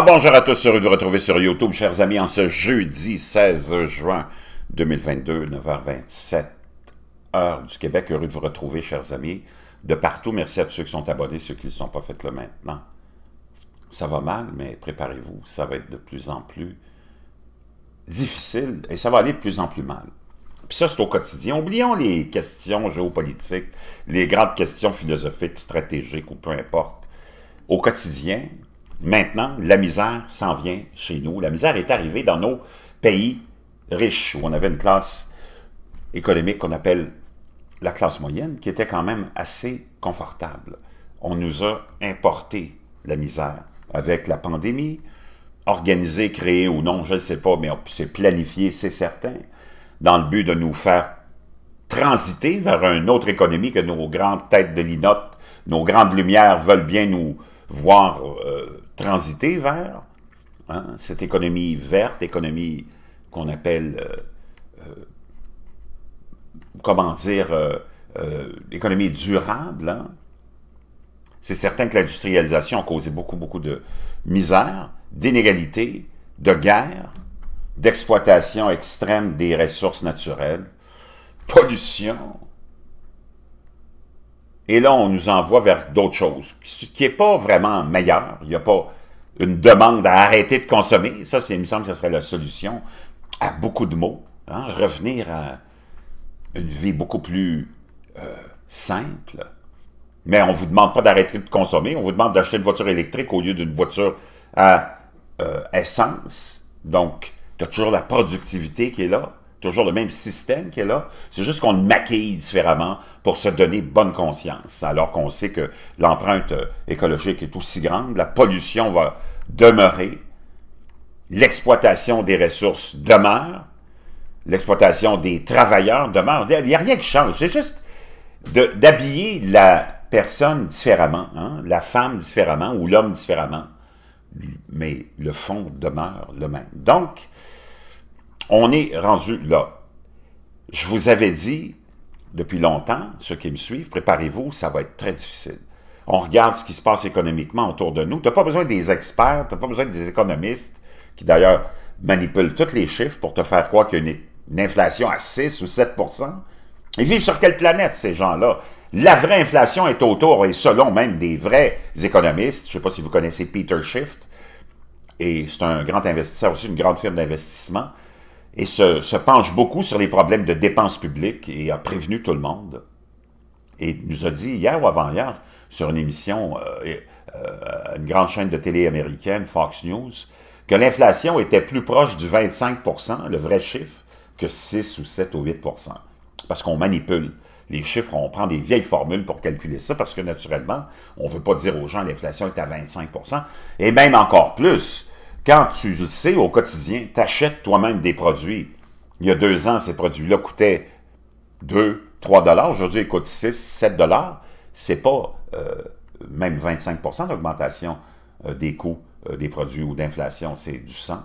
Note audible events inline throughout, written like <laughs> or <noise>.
Ah, bonjour à tous, heureux de vous retrouver sur YouTube, chers amis, en ce jeudi 16 juin 2022, 9h27, heure du Québec. Heureux de vous retrouver, chers amis, de partout. Merci à tous ceux qui sont abonnés, ceux qui ne sont pas faits le maintenant. Ça va mal, mais préparez-vous, ça va être de plus en plus difficile et ça va aller de plus en plus mal. Puis ça, c'est au quotidien. Oublions les questions géopolitiques, les grandes questions philosophiques, stratégiques ou peu importe. Au quotidien, Maintenant, la misère s'en vient chez nous. La misère est arrivée dans nos pays riches, où on avait une classe économique qu'on appelle la classe moyenne, qui était quand même assez confortable. On nous a importé la misère avec la pandémie, organisée, créée ou non, je ne sais pas, mais c'est planifié, c'est certain, dans le but de nous faire transiter vers une autre économie que nos grandes têtes de linotte, nos grandes lumières veulent bien nous voir euh, transiter vers hein, cette économie verte, économie qu'on appelle, euh, euh, comment dire, euh, économie durable. Hein. C'est certain que l'industrialisation a causé beaucoup, beaucoup de misère, d'inégalités, de guerre, d'exploitation extrême des ressources naturelles, pollution, et là, on nous envoie vers d'autres choses, ce qui n'est pas vraiment meilleur. Il n'y a pas une demande à arrêter de consommer. Ça, il me semble que ce serait la solution à beaucoup de mots. Hein. Revenir à une vie beaucoup plus euh, simple. Mais on ne vous demande pas d'arrêter de consommer. On vous demande d'acheter une voiture électrique au lieu d'une voiture à euh, essence. Donc, tu as toujours la productivité qui est là toujours le même système qui est là. C'est juste qu'on le maquille différemment pour se donner bonne conscience, alors qu'on sait que l'empreinte euh, écologique est aussi grande, la pollution va demeurer, l'exploitation des ressources demeure, l'exploitation des travailleurs demeure. Il n'y a rien qui change. C'est juste d'habiller la personne différemment, hein, la femme différemment ou l'homme différemment. Mais le fond demeure le même. Donc, on est rendu là. Je vous avais dit depuis longtemps, ceux qui me suivent, préparez-vous, ça va être très difficile. On regarde ce qui se passe économiquement autour de nous. Tu n'as pas besoin des experts, tu n'as pas besoin des économistes, qui d'ailleurs manipulent tous les chiffres pour te faire croire qu'il y a une, inflation à 6 ou 7 Ils vivent sur quelle planète, ces gens-là? La vraie inflation est autour, et selon même des vrais économistes, je ne sais pas si vous connaissez Peter Schiff, et c'est un grand investisseur aussi, une grande firme d'investissement, et se, penche beaucoup sur les problèmes de dépenses publiques et a prévenu tout le monde. Et nous a dit hier ou avant-hier sur une émission, euh, euh, une grande chaîne de télé américaine, Fox News, que l'inflation était plus proche du 25 le vrai chiffre, que 6 ou 7 ou 8 Parce qu'on manipule les chiffres, on prend des vieilles formules pour calculer ça, parce que naturellement, on ne veut pas dire aux gens l'inflation est à 25 et même encore plus quand tu le sais au quotidien, t'achètes toi-même des produits. Il y a deux ans, ces produits-là coûtaient 2, 3 dollars. Aujourd'hui, ils coûtent 6, 7 dollars. C'est pas euh, même 25 d'augmentation euh, des coûts euh, des produits ou d'inflation. C'est du 100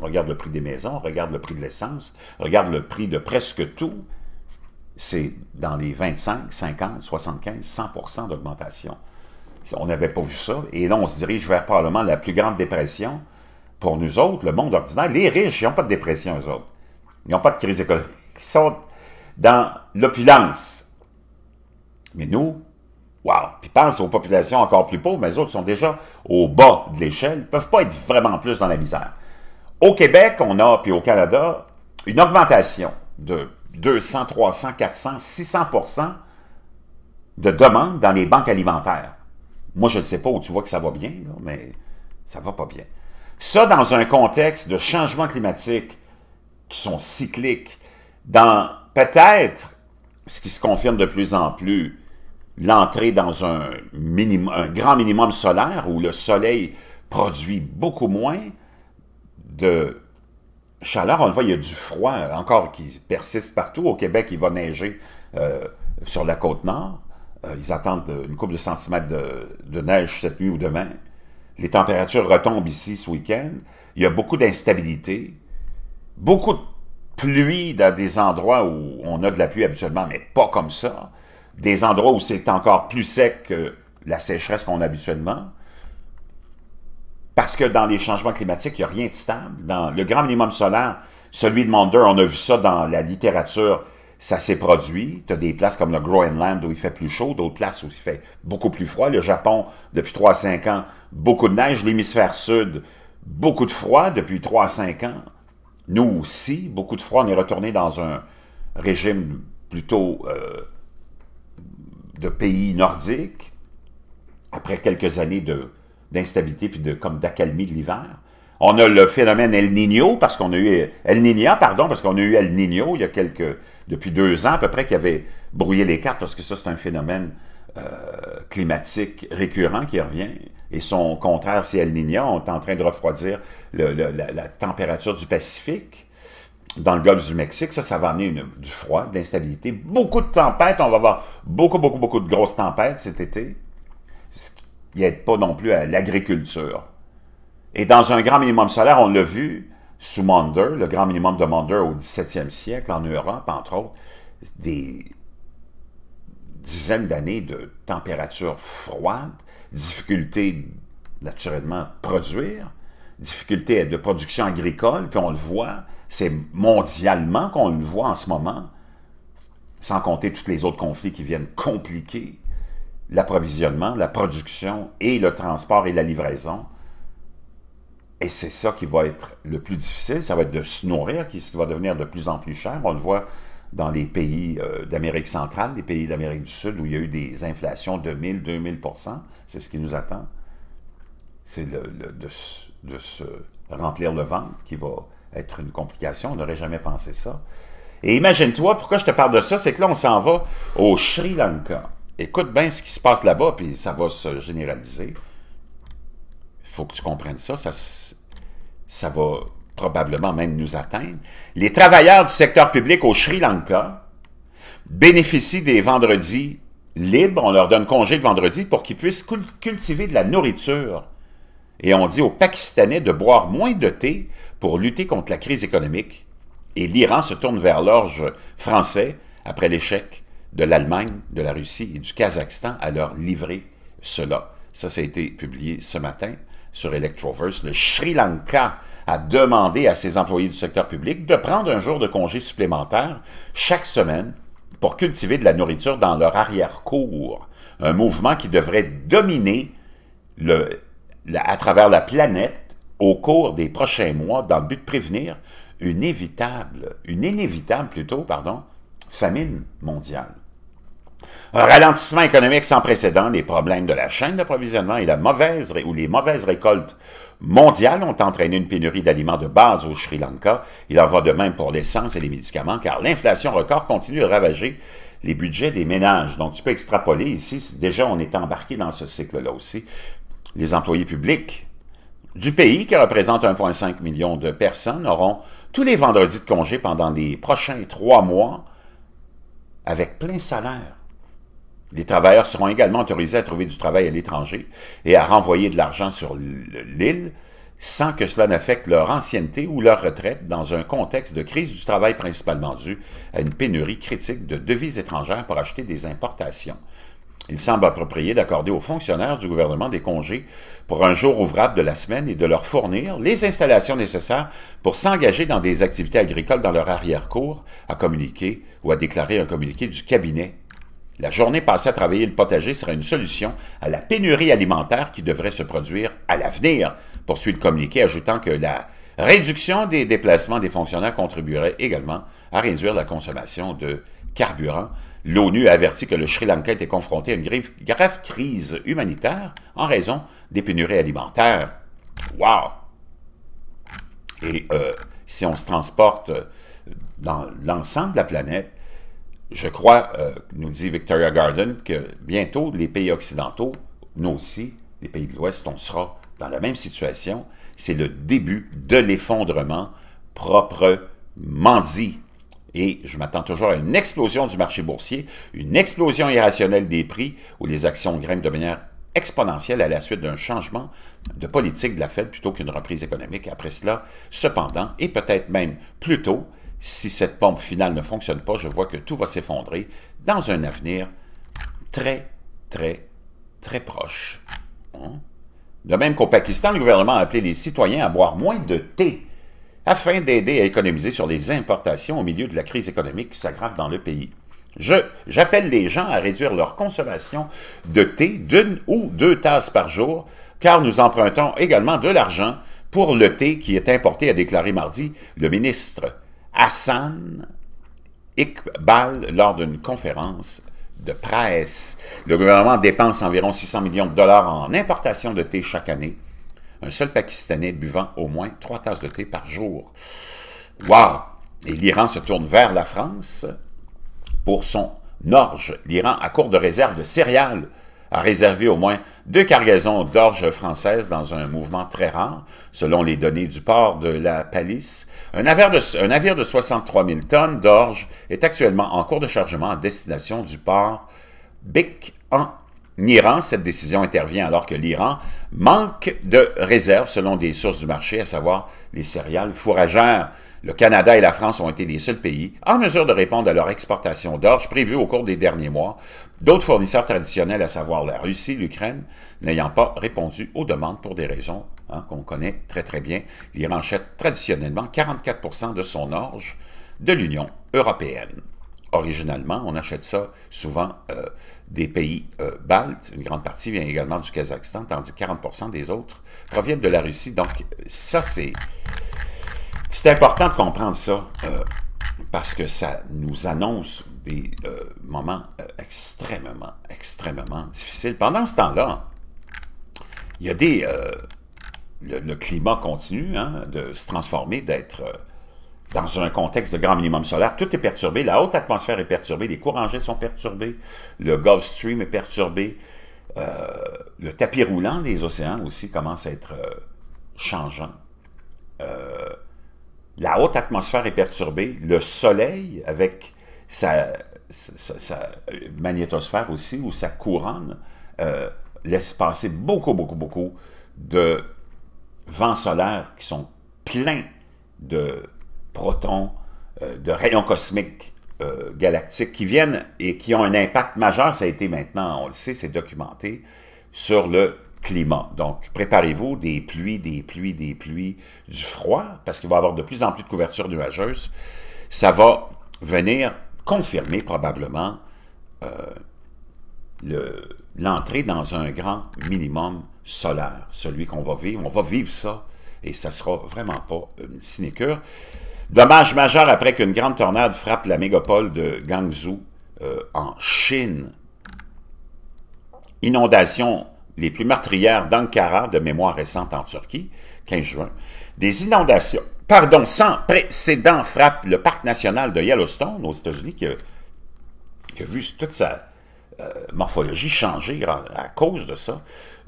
Regarde le prix des maisons, regarde le prix de l'essence, regarde le prix de presque tout. C'est dans les 25, 50, 75, 100 d'augmentation. On n'avait pas vu ça. Et là, on se dirige vers parlement la plus grande dépression pour nous autres, le monde ordinaire, les riches, ils n'ont pas de dépression, eux autres. Ils n'ont pas de crise économique. <laughs> Ils sont dans l'opulence. Mais nous, wow! Puis pense aux populations encore plus pauvres, mais eux autres sont déjà au bas de l'échelle, ne peuvent pas être vraiment plus dans la misère. Au Québec, on a, puis au Canada, une augmentation de 200, 300, 400, 600 de demandes dans les banques alimentaires. Moi, je ne sais pas où tu vois que ça va bien, mais ça ne va pas bien. Ça, dans un contexte de changement climatique qui sont cycliques, dans peut-être ce qui se confirme de plus en plus, l'entrée dans un, un grand minimum solaire où le soleil produit beaucoup moins de chaleur. On le voit, il y a du froid encore qui persiste partout. Au Québec, il va neiger euh, sur la côte nord. Euh, ils attendent une couple de centimètres de neige cette nuit ou demain les températures retombent ici ce week-end. Il y a beaucoup d'instabilité, beaucoup de pluie dans des endroits où on a de la pluie habituellement, mais pas comme ça. Des endroits où c'est encore plus sec que la sécheresse qu'on a habituellement. Parce que dans les changements climatiques, il n'y a rien de stable. Dans le grand minimum solaire, celui de Mondeur, on a vu ça dans la littérature ça s'est produit. Tu as des places comme le Groenland où il fait plus chaud, d'autres places où il fait beaucoup plus froid. Le Japon, depuis 3 à 5 ans, beaucoup de neige. L'hémisphère sud, beaucoup de froid depuis 3 à 5 ans. Nous aussi, beaucoup de froid. On est retourné dans un régime plutôt euh, de pays nordiques après quelques années d'instabilité puis de comme d'accalmie de l'hiver. On a le phénomène El Niño parce qu'on a eu El Niña pardon parce qu'on a eu El Niño il y a quelques depuis deux ans à peu près qui avait brouillé les cartes parce que ça, c'est un phénomène euh, climatique récurrent qui revient. Et son contraire, c'est El Niño. On est en train de refroidir la, température du Pacifique dans le golfe du Mexique. Ça, ça va amener du froid, de l'instabilité, beaucoup de tempêtes. On va avoir beaucoup, beaucoup, beaucoup de grosses tempêtes cet été. Ce qui n'aide pas non plus à l'agriculture. Et dans un grand minimum solaire, on l'a vu, sous Monder, le grand minimum de Monder au 17e siècle en Europe, entre autres, des dizaines d'années de températures froides, difficultés naturellement produire, difficulté de production agricole, puis on le voit, c'est mondialement qu'on le voit en ce moment, sans compter tous les autres conflits qui viennent compliquer l'approvisionnement, la production et le transport et la livraison et c'est ça qui va être le plus difficile, ça va être de se nourrir, qui, ce qui va devenir de plus en plus cher. On le voit dans les pays euh, d'Amérique centrale, les pays d'Amérique du Sud, où il y a eu des inflations de 1000, 2000 c'est ce qui nous attend. C'est de, se remplir le ventre qui va être une complication. On n'aurait jamais pensé ça. Et imagine-toi, pourquoi je te parle de ça, c'est que là, on s'en va au Sri Lanka. Écoute bien ce qui se passe là-bas, puis ça va se généraliser faut que tu comprennes ça, ça, ça va probablement même nous atteindre. Les travailleurs du secteur public au Sri Lanka bénéficient des vendredis libres. On leur donne congé le vendredi pour qu'ils puissent cultiver de la nourriture. Et on dit aux Pakistanais de boire moins de thé pour lutter contre la crise économique. Et l'Iran se tourne vers l'orge français après l'échec de l'Allemagne, de la Russie et du Kazakhstan à leur livrer cela. Ça, ça a été publié ce matin sur Electroverse, le Sri Lanka a demandé à ses employés du secteur public de prendre un jour de congé supplémentaire chaque semaine pour cultiver de la nourriture dans leur arrière-cour. Un mouvement qui devrait dominer le, à travers la planète au cours des prochains mois dans le but de prévenir une évitable, une inévitable plutôt, pardon, famine mondiale. Un ralentissement économique sans précédent, les problèmes de la chaîne d'approvisionnement et la mauvaise ou les mauvaises récoltes mondiales ont entraîné une pénurie d'aliments de base au Sri Lanka. Il en va de même pour l'essence et les médicaments, car l'inflation record continue de ravager les budgets des ménages. Donc, tu peux extrapoler ici, déjà on est embarqué dans ce cycle-là aussi. Les employés publics du pays, qui représente 1,5 million de personnes, auront tous les vendredis de congé pendant les prochains trois mois avec plein salaire. Les travailleurs seront également autorisés à trouver du travail à l'étranger et à renvoyer de l'argent sur l'île sans que cela n'affecte leur ancienneté ou leur retraite dans un contexte de crise du travail principalement dû à une pénurie critique de devises étrangères pour acheter des importations. Il semble approprié d'accorder aux fonctionnaires du gouvernement des congés pour un jour ouvrable de la semaine et de leur fournir les installations nécessaires pour s'engager dans des activités agricoles dans leur arrière-cour, à communiquer ou à déclarer un communiqué du cabinet la journée passée à travailler le potager serait une solution à la pénurie alimentaire qui devrait se produire à l'avenir, poursuit le communiqué, ajoutant que la réduction des déplacements des fonctionnaires contribuerait également à réduire la consommation de carburant. L'ONU a averti que le Sri Lanka était confronté à une grave, crise humanitaire en raison des pénuries alimentaires. Wow! Et euh, si on se transporte dans l'ensemble de la planète, je crois, euh, nous dit Victoria Garden, que bientôt, les pays occidentaux, nous aussi, les pays de l'Ouest, on sera dans la même situation. C'est le début de l'effondrement proprement dit. Et je m'attends toujours à une explosion du marché boursier, une explosion irrationnelle des prix, où les actions grimpent de manière exponentielle à la suite d'un changement de politique de la Fed plutôt qu'une reprise économique. Après cela, cependant, et peut-être même plus tôt, si cette pompe finale ne fonctionne pas, je vois que tout va s'effondrer dans un avenir très, très, très proche. Hein? De même qu'au Pakistan, le gouvernement a appelé les citoyens à boire moins de thé afin d'aider à économiser sur les importations au milieu de la crise économique qui s'aggrave dans le pays. Je J'appelle les gens à réduire leur consommation de thé d'une ou deux tasses par jour, car nous empruntons également de l'argent pour le thé qui est importé, a déclaré mardi le ministre. Hassan Iqbal lors d'une conférence de presse. Le gouvernement dépense environ 600 millions de dollars en importation de thé chaque année, un seul Pakistanais buvant au moins trois tasses de thé par jour. Wow! Et l'Iran se tourne vers la France pour son orge. L'Iran a court de réserve de céréales a réservé au moins deux cargaisons d'orge française dans un mouvement très rare, selon les données du port de la Palisse. Un navire de, un navire de 63 000 tonnes d'orge est actuellement en cours de chargement à destination du port Bic en L'Iran, cette décision intervient alors que l'Iran manque de réserves selon des sources du marché, à savoir les céréales fourragères. Le Canada et la France ont été les seuls pays en mesure de répondre à leur exportation d'orge prévue au cours des derniers mois, d'autres fournisseurs traditionnels, à savoir la Russie, l'Ukraine, n'ayant pas répondu aux demandes pour des raisons hein, qu'on connaît très très bien. L'Iran achète traditionnellement 44 de son orge de l'Union européenne originalement. On achète ça souvent euh, des pays euh, baltes. Une grande partie vient également du Kazakhstan, tandis que 40% des autres proviennent de la Russie. Donc, ça, c'est... C'est important de comprendre ça, euh, parce que ça nous annonce des moments extrêmement, extrêmement difficiles. Pendant ce temps-là, il y a des... Le, climat continue hein, de se transformer, d'être dans un contexte de grand minimum solaire, tout est perturbé, la haute atmosphère est perturbée, les courants jets sont perturbés, le Gulf Stream est perturbé, euh, le tapis roulant des océans aussi commence à être euh, changeant. Euh, la haute atmosphère est perturbée, le soleil avec sa, sa magnétosphère aussi, ou sa couronne, laisse passer beaucoup, beaucoup, beaucoup de vents solaires qui sont pleins de protons, euh, de rayons cosmiques euh, galactiques qui viennent et qui ont un impact majeur, ça a été maintenant, on le sait, c'est documenté, sur le climat. Donc, préparez-vous des pluies, des pluies, des pluies, du froid, parce qu'il va y avoir de plus en plus de couvertures nuageuses. Ça va venir confirmer probablement euh, l'entrée dans un grand minimum solaire, celui qu'on va vivre. On va vivre ça et ça sera vraiment pas une sinécure. Dommage majeur après qu'une grande tornade frappe la mégapole de Gangzhou euh, en Chine. Inondations les plus meurtrières d'Ankara, de mémoire récente en Turquie, 15 juin. Des inondations, pardon, sans précédent frappent le parc national de Yellowstone aux États-Unis qui, a vu toute sa euh, morphologie changer à, à cause de ça.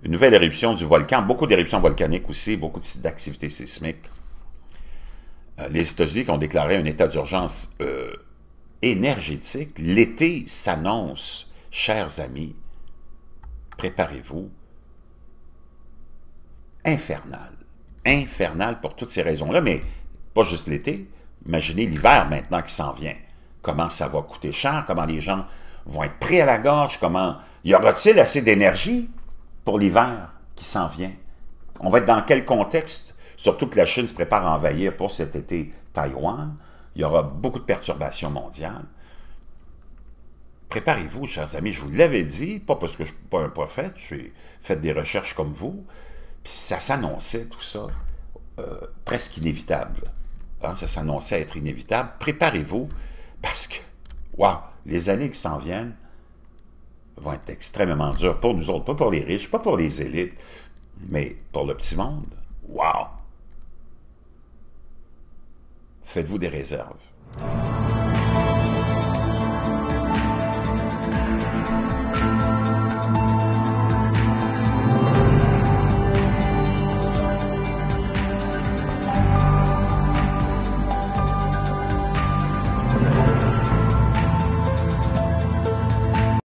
Une nouvelle éruption du volcan, beaucoup d'éruptions volcaniques aussi, beaucoup d'activités sismiques. Euh, les États-Unis ont déclaré un état d'urgence euh, énergétique, l'été s'annonce, chers amis, préparez-vous, infernal. Infernal pour toutes ces raisons-là, mais pas juste l'été, imaginez l'hiver maintenant qui s'en vient. Comment ça va coûter cher, comment les gens vont être pris à la gorge, comment... Y aura-t-il assez d'énergie pour l'hiver qui s'en vient? On va être dans quel contexte? Surtout que la Chine se prépare à envahir pour cet été Taïwan. Il y aura beaucoup de perturbations mondiales. Préparez-vous, chers amis. Je vous l'avais dit, pas parce que je ne suis pas un prophète, j'ai fait des recherches comme vous. Puis ça s'annonçait, tout ça, euh, presque inévitable. Hein, ça s'annonçait être inévitable. Préparez-vous, parce que, waouh, les années qui s'en viennent vont être extrêmement dures pour nous autres, pas pour les riches, pas pour les élites, mais pour le petit monde. Wow! faites-vous des réserves.